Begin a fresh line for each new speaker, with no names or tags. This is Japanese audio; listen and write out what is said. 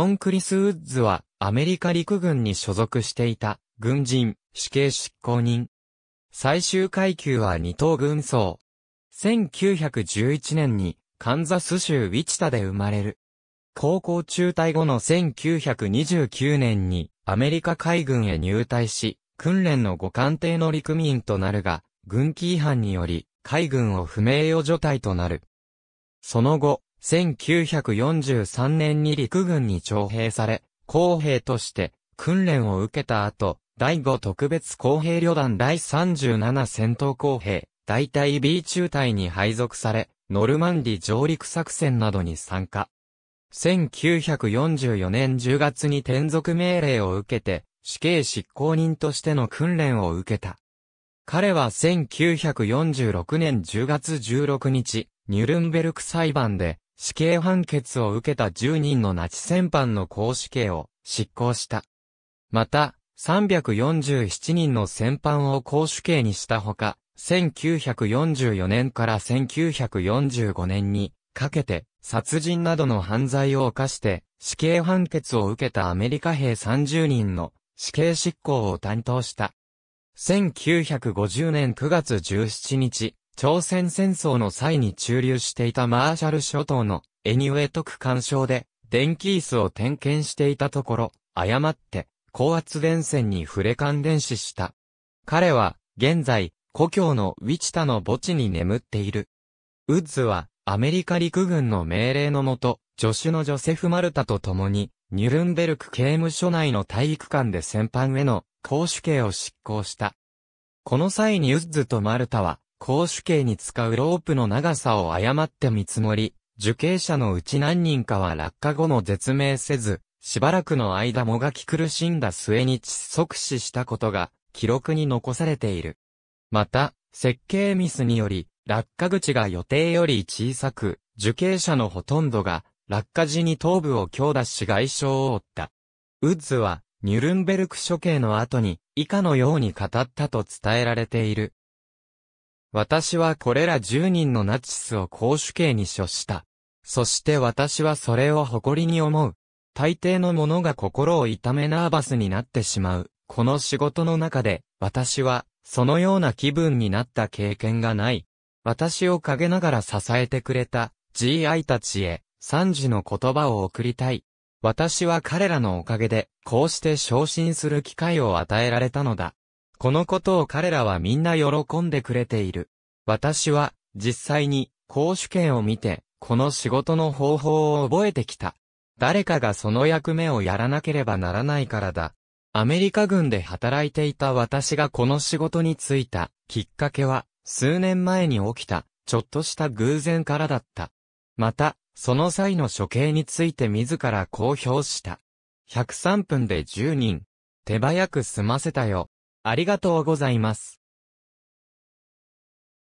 ドン・クリス・ウッズは、アメリカ陸軍に所属していた、軍人、死刑執行人。最終階級は二等軍曹。1911年に、カンザス州ウィチタで生まれる。高校中退後の1929年に、アメリカ海軍へ入隊し、訓練の五艦艇の陸民となるが、軍規違反により、海軍を不名誉除隊となる。その後、1943年に陸軍に徴兵され、公兵として訓練を受けた後、第5特別公兵旅団第37戦闘公兵、大隊 B 中隊に配属され、ノルマンディ上陸作戦などに参加。1944年10月に転属命令を受けて、死刑執行人としての訓練を受けた。彼は1946年10月16日、ニュルンベルク裁判で、死刑判決を受けた10人のナチ戦犯の公死刑を執行した。また、347人の戦犯を公主刑にしたほか、1944年から1945年にかけて殺人などの犯罪を犯して死刑判決を受けたアメリカ兵30人の死刑執行を担当した。1950年9月17日、朝鮮戦争の際に駐留していたマーシャル諸島のエニウェト区干渉で電気椅子を点検していたところ、誤って高圧電線に触れ感電死した。彼は現在故郷のウィチタの墓地に眠っている。ウッズはアメリカ陸軍の命令のもと、助手のジョセフ・マルタと共にニュルンベルク刑務所内の体育館で戦犯への公主刑を執行した。この際にウッズとマルタは公主刑に使うロープの長さを誤って見積もり、受刑者のうち何人かは落下後も絶命せず、しばらくの間もがき苦しんだ末に窒息死したことが記録に残されている。また、設計ミスにより、落下口が予定より小さく、受刑者のほとんどが落下時に頭部を強打し外傷を負った。ウッズは、ニュルンベルク処刑の後に、以下のように語ったと伝えられている。私はこれら10人のナチスを公主刑に処した。そして私はそれを誇りに思う。大抵の者が心を痛めナーバスになってしまう。この仕事の中で、私は、そのような気分になった経験がない。私を陰ながら支えてくれた、GI たちへ、三次の言葉を送りたい。私は彼らのおかげで、こうして昇進する機会を与えられたのだ。このことを彼らはみんな喜んでくれている。私は、実際に、公主権を見て、この仕事の方法を覚えてきた。誰かがその役目をやらなければならないからだ。アメリカ軍で働いていた私がこの仕事に就いたきっかけは、数年前に起きた、ちょっとした偶然からだった。また、その際の処刑について自ら公表した。103分で10人。手早く済ませたよ。ありがとうございます。